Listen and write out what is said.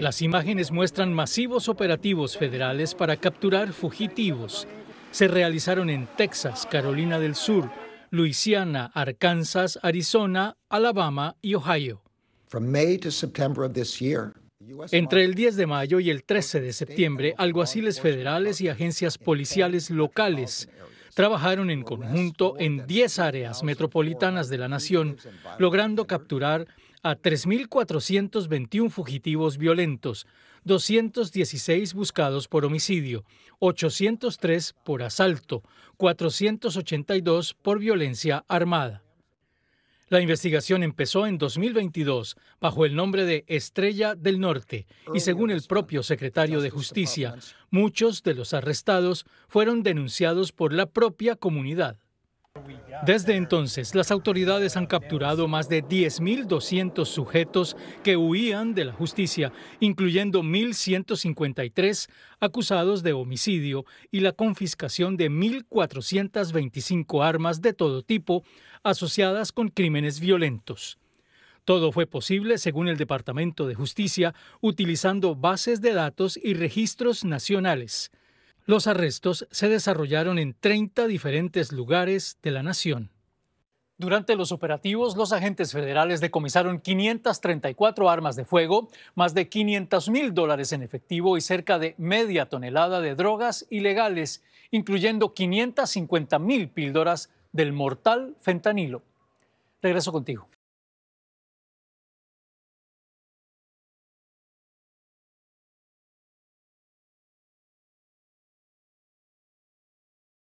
Las imágenes muestran masivos operativos federales para capturar fugitivos. Se realizaron en Texas, Carolina del Sur, Luisiana, Arkansas, Arizona, Alabama y Ohio. Entre el 10 de mayo y el 13 de septiembre, alguaciles federales y agencias policiales locales trabajaron en conjunto en 10 áreas metropolitanas de la nación, logrando capturar a 3.421 fugitivos violentos, 216 buscados por homicidio, 803 por asalto, 482 por violencia armada. La investigación empezó en 2022 bajo el nombre de Estrella del Norte y oh, según el propio secretario de Justicia, muchos de los arrestados fueron denunciados por la propia comunidad. Desde entonces, las autoridades han capturado más de 10.200 sujetos que huían de la justicia, incluyendo 1.153 acusados de homicidio y la confiscación de 1.425 armas de todo tipo asociadas con crímenes violentos. Todo fue posible, según el Departamento de Justicia, utilizando bases de datos y registros nacionales. Los arrestos se desarrollaron en 30 diferentes lugares de la nación. Durante los operativos, los agentes federales decomisaron 534 armas de fuego, más de 500 mil dólares en efectivo y cerca de media tonelada de drogas ilegales, incluyendo 550 mil píldoras del mortal fentanilo. Regreso contigo.